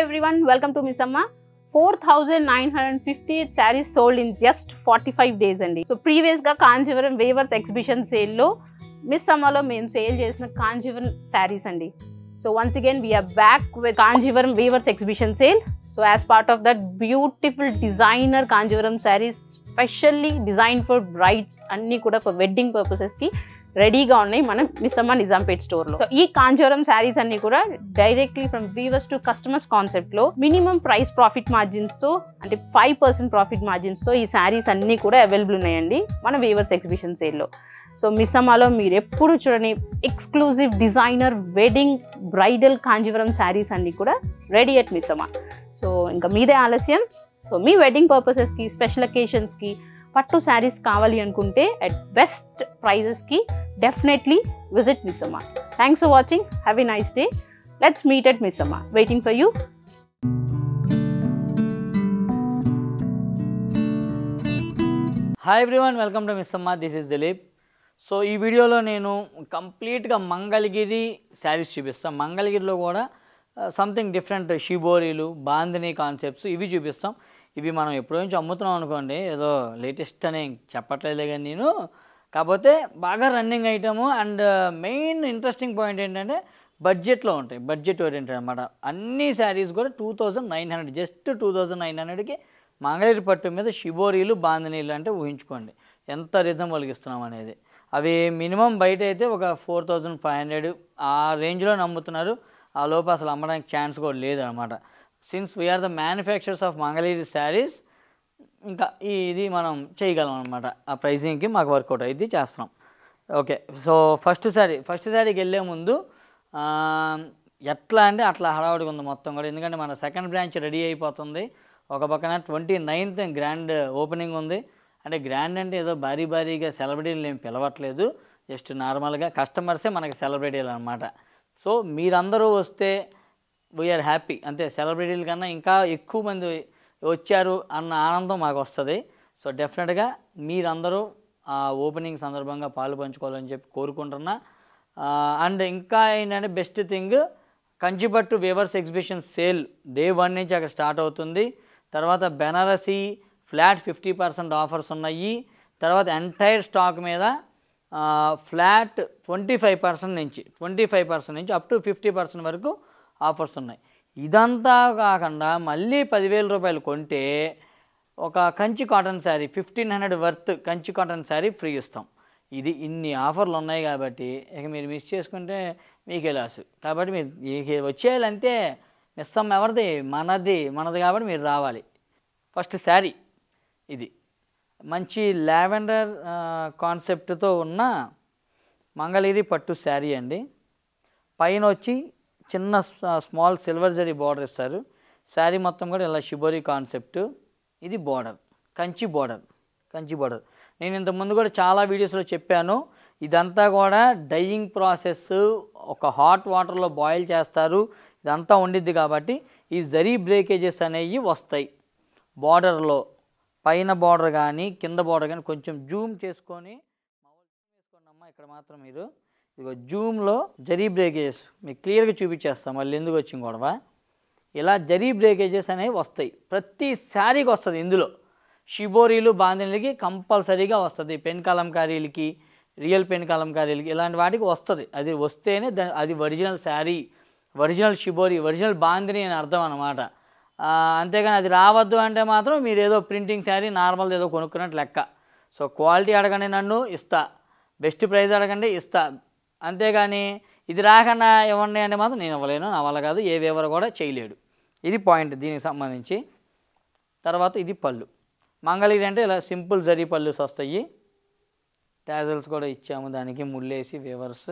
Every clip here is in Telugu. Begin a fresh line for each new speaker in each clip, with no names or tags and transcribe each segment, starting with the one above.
Hi welcome to Hi everyone, welcome to Miss Amma. 4950 saris sold in just forty five days అండి సో ప్రీవియస్గా కాంజీవరం వేవర్స్ ఎగ్జిబిషన్ సేల్లో మిస్ అమ్మలో మేము సేల్ చేసిన కాంజీవరం శారీస్ అండి so once again we're back with Kanjeevaram weavers exhibition sale so as part of that beautiful designer Kanjeevaram saris specially design for brides అన్నీ కూడా ఫర్ వెడ్డింగ్ పర్పసెస్కి రెడీగా ఉన్నాయి మనం మిస్సమ్మ నిజాంపేట్ స్టోర్లో లో ఈ కాంజోరం శారీస్ అన్ని కూడా directly from weavers to customers కాన్సెప్ట్లో మినిమం ప్రైస్ ప్రాఫిట్ మార్జిన్స్తో అంటే ఫైవ్ పర్సెంట్ ప్రాఫిట్ మార్జిన్స్తో ఈ శారీస్ అన్నీ కూడా అవైలబుల్ ఉన్నాయండి మన వీవర్స్ ఎగ్జిబిషన్ లో సో మిస్సమాలో మీరు ఎప్పుడు చూడని exclusive designer wedding bridal Kanjeevaram saris అన్నీ కూడా రెడీ అట్ అమ్మ సో ఇంకా మీదే ఆలస్యం సో మీ వెడ్డింగ్ పర్పసెస్కి స్పెషల్ అకేషన్స్కి పట్టు శారీస్ కావాలి అనుకుంటే అట్ బెస్ట్ ప్రైజెస్కి definitely visit Missamma thanks for watching have a nice day let's meet at Missamma waiting for you
hi everyone welcome to Amma this is Dilip so ఈ వీడియోలో నేను కంప్లీట్గా మంగళగిరి శారీస్ చూపిస్తాం మంగళగిరిలో కూడా సంథింగ్ డిఫరెంట్ షిబోరీలు బాందిని కాన్సెప్ట్స్ ఇవి చూపిస్తాం ఇవి మనం ఎప్పుడో నుంచి అమ్ముతున్నాం అనుకోండి ఏదో లేటెస్ట్ అని చెప్పట్లేదు కానీ నేను కాకపోతే బాగా running item and main interesting point ఏంటంటే బడ్జెట్లో ఉంటాయి బడ్జెట్ ఓరియంటెడ్ అనమాట అన్ని శారీస్ కూడా two thousand nine hundred just two thousand nine హండ్రెడ్కి మంగళగిరి పట్టు మీద షిబోరీలు బాందనీలు అంటే ఊహించుకోండి ఎంత రీజనబుల్గా ఇస్తున్నాం అనేది అవి మినిమం బయట అయితే ఒక ఫోర్ థౌజండ్ ఫైవ్ హండ్రెడ్ ఆ రేంజ్లో నమ్ముతున్నారు ఆ లోపు అసలు అమ్మడానికి ఛాన్స్ కూడా అనమాట since we're the manufacturers of Mangalagiri saris ఇంకా ఈ ఇది మనం చేయగలం అనమాట ఆ ప్రైజింగ్కి మాకు వర్కౌట్ అయింది చేస్తున్నాం okay so first sari first శారీకి వెళ్ళే ముందు ఎట్లా అంటే అట్లా హడావుడిగా ఉంది మొత్తం కూడా ఎందుకంటే మన సెకండ్ బ్రాంచ్ రెడీ అయిపోతుంది ఒక పక్కన ట్వంటీ నైన్త్ గ్రాండ్ ఓపెనింగ్ ఉంది అంటే గ్రాండ్ అంటే ఏదో భారీ భారీగా సెలబ్రిటీలు ఏం పిలవట్లేదు జస్ట్ నార్మల్గా కస్టమర్సే మనకి సెలబ్రిటీలు అనమాట సో మీరందరూ వస్తే వీఆర్ హ్యాపీ అంతే సెలబ్రిటీల కన్నా ఇంకా ఎక్కువ మంది వచ్చారు అన్న ఆనందం మాకు వస్తుంది సో డెఫినెట్గా మీరందరూ ఓపెనింగ్ సందర్భంగా పాలు పంచుకోవాలని చెప్పి కోరుకుంటున్నా అండ్ ఇంకా ఏంటంటే బెస్ట్ థింగ్ కంచిపట్టు weavers exhibition sale day one నుంచి అక్కడ స్టార్ట్ అవుతుంది తర్వాత Banarasi flat fifty percent offers ఉన్నాయి తర్వాత ఎంటైర్ స్టాక్ మీద ఫ్లాట్ ట్వంటీ ఫైవ్ పర్సెంట్ నుంచి ట్వంటీ ఫైవ్ పర్సెంట్ నుంచి అప్ టు ఫిఫ్టీ పర్సెంట్ వరకు ఆఫర్స్ ఉన్నాయి ఇదంతా కాకుండా మళ్ళీ పదివేల రూపాయలు కొంటే ఒక Kanchi cotton sari fifteen hundred worth Kanchi cotton sari free ఇస్తాం ఇది ఇన్ని ఆఫర్లు ఉన్నాయి కాబట్టి ఇక మీరు మిస్ చేసుకుంటే మీకే లాస్ కాబట్టి మీరు ఇక వచ్చేయాలంటే మిస్సమ్ ఎవరిది మనది మనది కాబట్టి మీరు రావాలి ఫస్ట్ శారీ ఇది మంచి లావెండర్ కాన్సెప్ట్తో ఉన్న మంగళగిరి పట్టు శారీ అండి పైన వచ్చి చిన్న స్మాల్ సిల్వర్ జరీ బార్డర్ ఇస్తారు శారీ మొత్తం కూడా ఇలా షిబోరీ కాన్సెప్ట్ ఇది border Kanchi border Kanchi border నేను ఇంతకుముందు కూడా చాలా వీడియోస్లో చెప్పాను ఇదంతా కూడా డైయింగ్ ప్రాసెస్ ఒక హాట్ వాటర్లో బాయిల్ చేస్తారు ఇదంతా ఉండిద్ది కాబట్టి ఈ జరీ బ్రేకేజెస్ అనేవి వస్తాయి బార్డర్లో పైన బార్డర్ కానీ కింద బార్డర్ కానీ కొంచెం జూమ్ చేసుకొని వేసుకోండి అమ్మ ఇక్కడ మాత్రం మీరు ఇదిగో జూమ్లో జరీ బ్రేకేజెస్ మీకు క్లియర్గా చూపించేస్తాం మళ్ళీ ఎందుకు వచ్చింది గొడవ ఇలా జరీ బ్రేకేజెస్ అనేవి వస్తాయి ప్రతిసారికి వస్తుంది ఇందులో షిబోరీలు బాంధినులకి కంపల్సరీగా వస్తుంది పెన్ కలంకారీలకి రియల్ పెన్ కలంకారీలకి ఇలాంటి వాటికి వస్తుంది అది వస్తేనే అది original sari original shibori original bandhani అని అర్థం అనమాట అంతేగాని అది రావద్దు అంటే మాత్రం మీరు ఏదో ప్రింటింగ్ శారీ నార్మల్ ఏదో కొనుక్కున్నట్టు లెక్క సో క్వాలిటీ అడగండి నన్ను ఇస్తా బెస్ట్ ప్రైస్ అడగండి ఇస్తా అంతేగాని ఇది రాకన్నా ఇవ్వండి అని మాత్రం నేను ఇవ్వలేను నా వల్ల కాదు ఏ వేవర్ కూడా చేయలేడు ఇది పాయింట్ దీనికి సంబంధించి తర్వాత ఇది పళ్ళు మంగళగిరి అంటే ఇలా సింపుల్ జరీ పళ్ళుస్ వస్తాయి ట్యాజల్స్ కూడా ఇచ్చాము దానికి ముళ్ళేసి వేవర్స్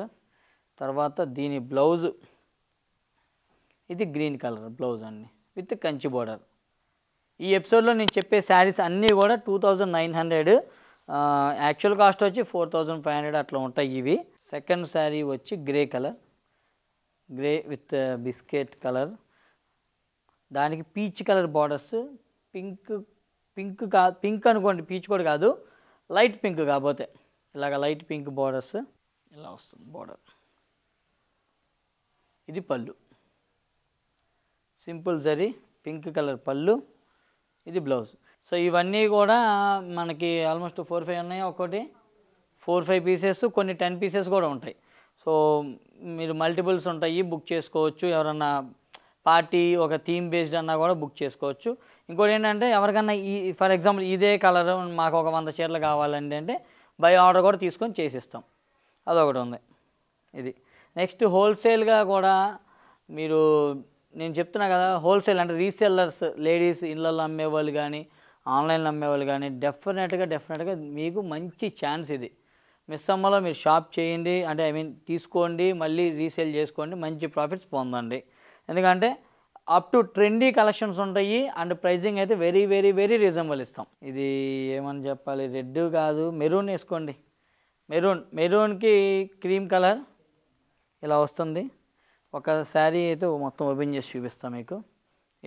తర్వాత దీని బ్లౌజ్ ఇది గ్రీన్ కలర్ బ్లౌజ్ అండి విత్ కంచి బోర్డర్ ఈ ఎపిసోడ్లో నేను చెప్పే శారీస్ అన్నీ కూడా two thousand nine hundred actual cost వచ్చి ఫోర్ థౌజండ్ ఫైవ్ హండ్రెడ్ అట్లా ఉంటాయి ఇవి సెకండ్ శారీ వచ్చి grey colour grey with uh, biscuit colour దానికి peach colour borders pink pink కా పింక్ అనుకోండి పీచ్ కూడా కాదు లైట్ పింక్ కాకపోతే ఇలాగ లైట్ పింక్ బార్డర్స్ ఇలా వస్తుంది బార్డర్ ఇది పళ్ళు సింపుల్ జరీ పింక్ కలర్ పళ్ళు ఇది బ్లౌజ్ సో ఇవన్నీ కూడా మనకి ఆల్మోస్ట్ ఫోర్ ఫైవ్ ఉన్నాయి ఒకటి ఫోర్ ఫైవ్ పీసెస్ కొన్ని టెన్ పీసెస్ కూడా ఉంటాయి సో మీరు మల్టిపుల్స్ ఉంటాయి బుక్ చేసుకోవచ్చు ఎవరన్నా పార్టీ ఒక థీమ్ బేస్డ్ అన్నా కూడా బుక్ చేసుకోవచ్చు ఇంకోటి ఏంటంటే ఎవరికన్నా ఈ ఫర్ ఎగ్జాంపుల్ ఇదే కలర్ మాకు ఒక వంద చీరలు కావాలండి అంటే బై ఆర్డర్ కూడా తీసుకొని చేసిస్తాం అదొకటి ఉంది ఇది నెక్స్ట్ హోల్సేల్గా కూడా మీరు నేను చెప్తున్నా కదా హోల్సేల్ అంటే రీసెల్లర్స్ లేడీస్ ఇళ్ళల్లో అమ్మేవాళ్ళు కానీ ఆన్లైన్లో అమ్మేవాళ్ళు కానీ డెఫినెట్గా డెఫినెట్గా మీకు మంచి ఛాన్స్ ఇది మిస్సమ్మలో మీరు షాప్ చేయండి అంటే ఐ మీన్ తీసుకోండి మళ్ళీ రీసేల్ చేసుకోండి మంచి ప్రాఫిట్స్ పొందండి ఎందుకంటే అప్ టు ట్రెండీ కలెక్షన్స్ ఉంటాయి అండ్ ప్రైజింగ్ అయితే వెరీ వెరీ వెరీ రీజనబుల్ ఇస్తాం ఇది ఏమని చెప్పాలి రెడ్ కాదు మెరూన్ వేసుకోండి మెరూన్ మెరూన్కి క్రీమ్ కలర్ ఇలా వస్తుంది ఒక శారీ అయితే మొత్తం ఓపెన్ చేసి చూపిస్తాం మీకు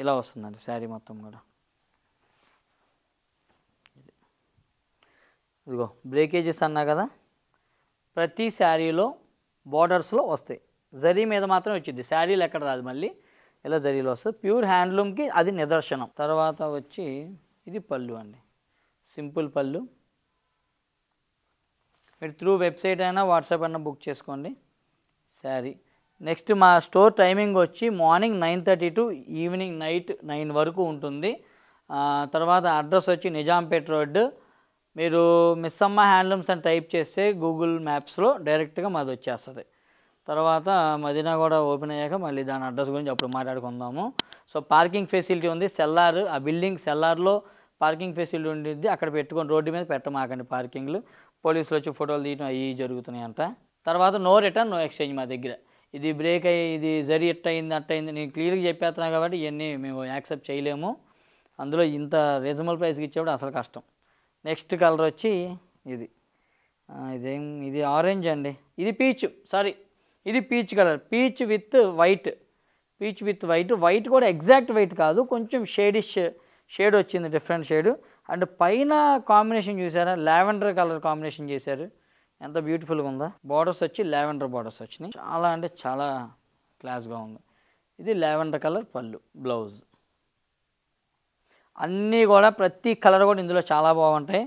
ఇలా వస్తుందండి శారీ మొత్తం కూడా ఇదిగో బ్రేకేజెస్ అన్నా కదా ప్రతి శారీలో బార్డర్స్లో వస్తాయి జరీ మీద మాత్రం వచ్చింది శారీలు ఎక్కడ రాదు మళ్ళీ ఇలా జరీలో వస్తుంది ప్యూర్ హ్యాండ్లూమ్కి అది నిదర్శనం తర్వాత వచ్చి ఇది పళ్ళు అండి సింపుల్ పళ్ళు మీరు త్రూ వెబ్సైట్ అయినా వాట్సాప్ అయినా బుక్ చేసుకోండి శారీ నెక్స్ట్ మా స్టోర్ టైమింగ్ వచ్చి morning nine thirty to evening night nine వరకు ఉంటుంది తర్వాత అడ్రస్ వచ్చి నిజాంపేట్ రోడ్డు మీరు మిస్సమ్మ హ్యాండ్లూమ్స్ అని టైప్ చేస్తే గూగుల్ మ్యాప్స్లో డైరెక్ట్గా మాది వచ్చేస్తుంది తర్వాత మదీనా కూడా ఓపెన్ అయ్యాక మళ్ళీ దాని అడ్రస్ గురించి అప్పుడు మాట్లాడుకుందాము సో పార్కింగ్ ఫెసిలిటీ ఉంది సెల్లార్ ఆ బిల్డింగ్ సెల్లార్లో పార్కింగ్ ఫెసిలిటీ ఉండింది అక్కడ పెట్టుకొని రోడ్డు మీద పెట్టమాకండి పార్కింగ్లు పోలీసులు వచ్చి ఫోటోలు తీయడం అవి జరుగుతున్నాయి అంట తర్వాత నో రిటర్న్ నో ఎక్స్చేంజ్ మా దగ్గర ఇది బ్రేక్ అయ్యి ఇది జరి ఎట్ అయింది అట్టయింది అయింది నేను క్లియర్గా చెప్పేస్తున్నాను కాబట్టి ఇవన్నీ మేము యాక్సెప్ట్ చేయలేము అందులో ఇంత రీజనబుల్ ప్రైస్కి ఇచ్చేప్పుడు అసలు కష్టం నెక్స్ట్ కలర్ వచ్చి ఇది ఇదేం ఇది ఆరెంజ్ అండి ఇది పీచ్ సారీ ఇది peach colour peach with white peach with white white కూడా ఎగ్జాక్ట్ వైట్ కాదు కొంచెం షేడిష్ షేడ్ వచ్చింది డిఫరెంట్ షేడ్ అండ్ పైన కాంబినేషన్ చూసారా లావెండర్ కలర్ కాంబినేషన్ చేశారు ఎంత బ్యూటిఫుల్గా ఉందా బార్డర్స్ వచ్చి లావెండర్ బార్డర్స్ వచ్చినాయి చాలా అంటే చాలా క్లాస్గా ఉంది ఇది లావెండర్ కలర్ పళ్ళు బ్లౌజ్ అన్నీ కూడా ప్రతి కలర్ కూడా ఇందులో చాలా బాగుంటాయి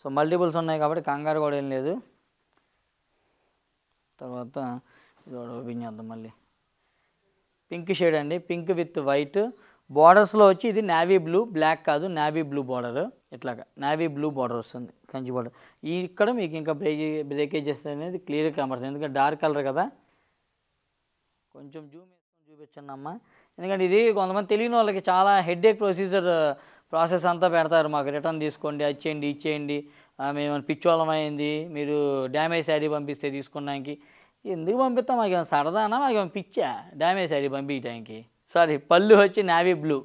సో మల్టిపుల్స్ ఉన్నాయి కాబట్టి కంగారు కూడా ఏం లేదు తర్వాత ఇది ఓపెన్ చేద్దాం మళ్ళీ పింక్ షేడ్ అండి పింక్ విత్ వైట్ బార్డర్స్లో వచ్చి ఇది నావీ బ్లూ బ్లాక్ కాదు నావీ బ్లూ బార్డర్ ఇట్లాగా నావీ బ్లూ బార్డర్ వస్తుంది కంచి బార్డర్ ఈ ఇక్కడ మీకు ఇంకా బ్రేక్ బ్రేకేజెస్ అనేది క్లియర్గా కనబడుతుంది ఎందుకంటే డార్క్ కలర్ కదా కొంచెం జూమ్ చూపించండి అమ్మ ఎందుకంటే ఇది కొంతమంది తెలియని వాళ్ళకి చాలా హెడ్ ఏక్ ప్రొసీజర్ ప్రాసెస్ అంతా పెడతారు మాకు రిటర్న్ తీసుకోండి అది చేయండి ఇచ్చేయండి మేము పిచ్చోళమైంది మీరు డ్యామేజ్ శారీ పంపిస్తే తీసుకున్నాకి ఎందుకు పంపిస్తాం మాకు ఏమైనా సరదానా మాకు ఏమైనా పిచ్చా డ్యామేజ్ శారీ పంపించడానికి సారీ పళ్ళు వచ్చి నావీ బ్లూ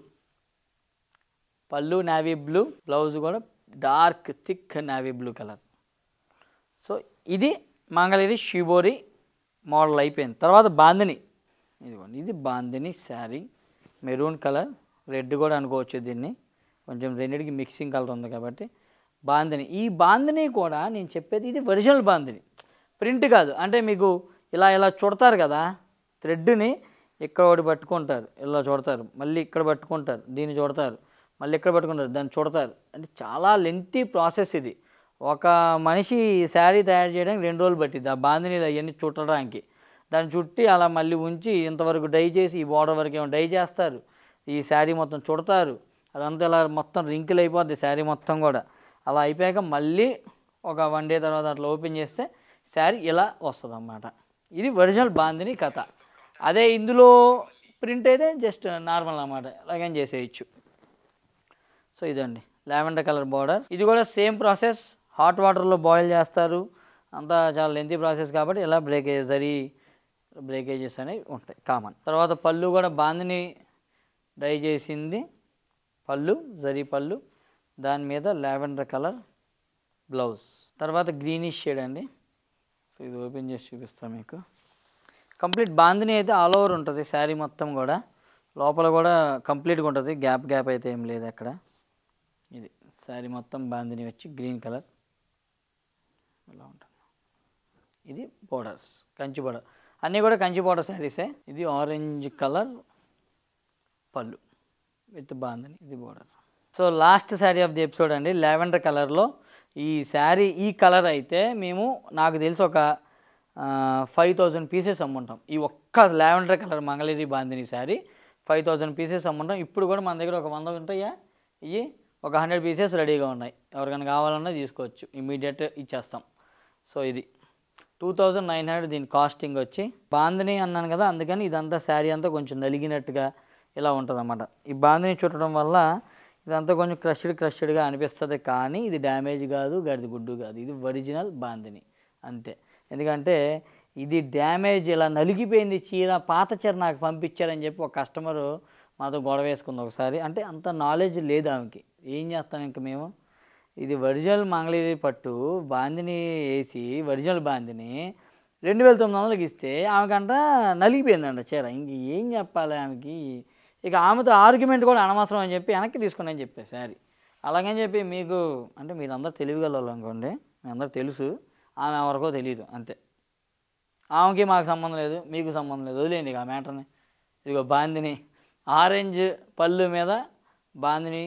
పళ్ళు నావీ బ్లూ బ్లౌజ్ కూడా dark thick navy blue colour so ఇది మంగళగిరి షిబోరి మోడల్ అయిపోయింది తర్వాత బాందిని ఇదిగోండి ఇది bandhani sari maroon colour red కూడా అనుకోవచ్చు దీన్ని కొంచెం రెండింటికి మిక్సింగ్ కలర్ ఉంది కాబట్టి బాందిని ఈ బాందిని కూడా నేను చెప్పేది ఇది ఒరిజినల్ బాందిని ప్రింట్ కాదు అంటే మీకు ఇలా ఇలా చూడతారు కదా థ్రెడ్ని ఇక్కడ ఒకటి పట్టుకుంటారు ఇలా చూడతారు మళ్ళీ ఇక్కడ పట్టుకుంటారు దీన్ని చూడతారు మళ్ళీ ఇక్కడ పట్టుకుంటారు దాన్ని చూడతారు అంటే చాలా లెంతీ ప్రాసెస్ ఇది ఒక మనిషి శారీ తయారు చేయడానికి రెండు రోజులు పట్టింది ఆ బాందినీలు అవన్నీ చుట్టడానికి దాన్ని చుట్టి అలా మళ్ళీ ఉంచి ఇంతవరకు డై చేసి ఈ బోర్డర్ వరకు ఏమో డై చేస్తారు ఈ శారీ మొత్తం చుడతారు అదంతా ఇలా మొత్తం రింకిల్ అయిపోద్ది శారీ మొత్తం కూడా అలా అయిపోయాక మళ్ళీ ఒక వన్ డే తర్వాత అట్లా ఓపెన్ చేస్తే శారీ ఇలా వస్తుంది అన్నమాట ఇది ఒరిజినల్ బాందిని కథ అదే ఇందులో ప్రింట్ అయితే జస్ట్ నార్మల్ అనమాట అలాగే చేసేయచ్చు సో ఇదండి లావెండర్ కలర్ బార్డర్ ఇది కూడా సేమ్ ప్రాసెస్ హాట్ వాటర్లో బాయిల్ చేస్తారు అంతా చాలా లెంతీ ప్రాసెస్ కాబట్టి ఇలా బ్రేకేజ్ జరి బ్రేకేజెస్ అనేవి ఉంటాయి కామన్ తర్వాత పళ్ళు కూడా బాందిని డ్రై చేసింది పళ్ళు జరీ పళ్ళు దాని మీద లావెండర్ కలర్ బ్లౌజ్ తర్వాత గ్రీనిష్ షేడ్ అండి సో ఇది ఓపెన్ చేసి చూపిస్తాను మీకు కంప్లీట్ బాందిని అయితే ఆల్ ఓవర్ ఉంటుంది శారీ మొత్తం కూడా లోపల కూడా కంప్లీట్గా ఉంటుంది గ్యాప్ గ్యాప్ అయితే ఏం లేదు అక్కడ ఇది శారీ మొత్తం బాందిని వచ్చి గ్రీన్ కలర్ ఇలా ఉంటుంది ఇది బోర్డర్స్ కంచి బోర్డర్ అన్నీ కూడా కంచి బోర్డర్ శారీసే ఇది ఆరెంజ్ కలర్ పళ్ళు విత్ బాందని ఇది border so last sari of the episode అండి లెవెండర్ కలర్లో ఈ శారీ ఈ కలర్ అయితే మేము నాకు తెలిసి ఒక ఫైవ్ థౌజండ్ పీసెస్ అమ్ముంటాం ఈ ఒక్క lavender colour Mangalagiri bandhani sari five thousand pieces అమ్ముంటాం ఇప్పుడు కూడా మన దగ్గర ఒక వంద ఉంటాయా ఇవి ఒక హండ్రెడ్ పీసెస్ రెడీగా ఉన్నాయి ఎవరికైనా కావాలన్నా తీసుకోవచ్చు ఇమీడియట్ ఇచ్చేస్తాం సో ఇది టూ థౌజండ్ నైన్ హండ్రెడ్ దీని కాస్టింగ్ వచ్చి బాందిని అన్నాను కదా అందుకని ఇదంతా శారీ అంతా కొంచెం నలిగినట్టుగా ఇలా ఉంటుంది అన్నమాట ఈ బాందిని చుట్టడం వల్ల ఇదంతా కొంచెం క్రష్డ్ క్రష్డ్గా అనిపిస్తుంది కానీ ఇది డ్యామేజ్ కాదు గడిది గుడ్డు కాదు ఇది ఒరిజినల్ బాందిని అంతే ఎందుకంటే ఇది డ్యామేజ్ ఇలా నలిగిపోయింది చీర పాత చీర నాకు పంపించారని చెప్పి ఒక కస్టమరు మాతో గొడవ వేసుకుంది ఒకసారి అంటే అంత నాలెడ్జ్ లేదు ఆమెకి ఏం చేస్తాం ఇంక మేము ఇది ఒరిజినల్ మంగళగిరి పట్టు బాందిని వేసి ఒరిజినల్ బాందిని రెండు వేల తొమ్మిది వందలకి ఇస్తే ఆమెకంట నలిగిపోయిందంట చీర ఇంక ఏం చెప్పాలి ఆమెకి ఇక ఆమెతో ఆర్గ్యుమెంట్ కూడా అనవసరం అని చెప్పి వెనక్కి తీసుకుని అని చెప్పే శారీ అలాగని చెప్పి మీకు అంటే మీరందరూ అనుకోండి మీ అందరూ తెలుసు ఆమె ఎవరికో తెలియదు అంతే ఆమెకి మాకు సంబంధం లేదు మీకు సంబంధం లేదు వదిలేండి ఇక ఆ మ్యాటర్ని ఇదిగో బాందిని ఆరెంజ్ పళ్ళు మీద బాందిని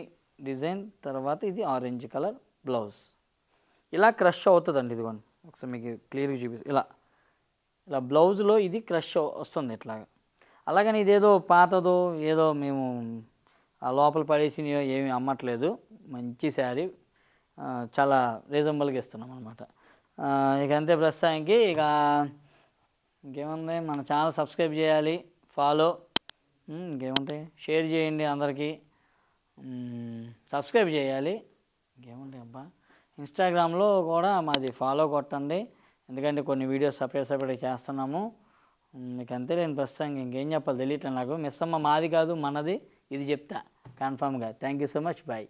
డిజైన్ తర్వాత ఇది ఆరెంజ్ కలర్ బ్లౌజ్ ఇలా క్రష్ అవుతుందండి ఇదిగోండి ఒకసారి మీకు క్లియర్గా చూపిస్తాను ఇలా ఇలా బ్లౌజ్లో ఇది క్రష్ వస్తుంది ఇట్లాగా అలాగని ఇదేదో పాతదో ఏదో మేము ఆ లోపల పడేసి ఏమి అమ్మట్లేదు మంచి శారీ చాలా రీజనబుల్గా ఇస్తున్నాం అనమాట ఇక అంతే ప్రస్తుతానికి ఇక ఇంకేముంది మన ఛానల్ సబ్స్క్రైబ్ చేయాలి ఫాలో ఇంకేముంటాయి షేర్ చేయండి అందరికీ సబ్స్క్రైబ్ చేయాలి ఇంకేముంటాయి అబ్బా ఇన్స్టాగ్రామ్లో కూడా మాది ఫాలో కొట్టండి ఎందుకంటే కొన్ని వీడియోస్ సపరేట్ సపరేట్ చేస్తున్నాము నీకంతే నేను ప్రస్తుతానికి ఇంకేం చెప్పాలి తెలియట్లేదు నాకు మిస్ అమ్మ మాది కాదు మనది ఇది చెప్తా కన్ఫామ్గా thank you so much bye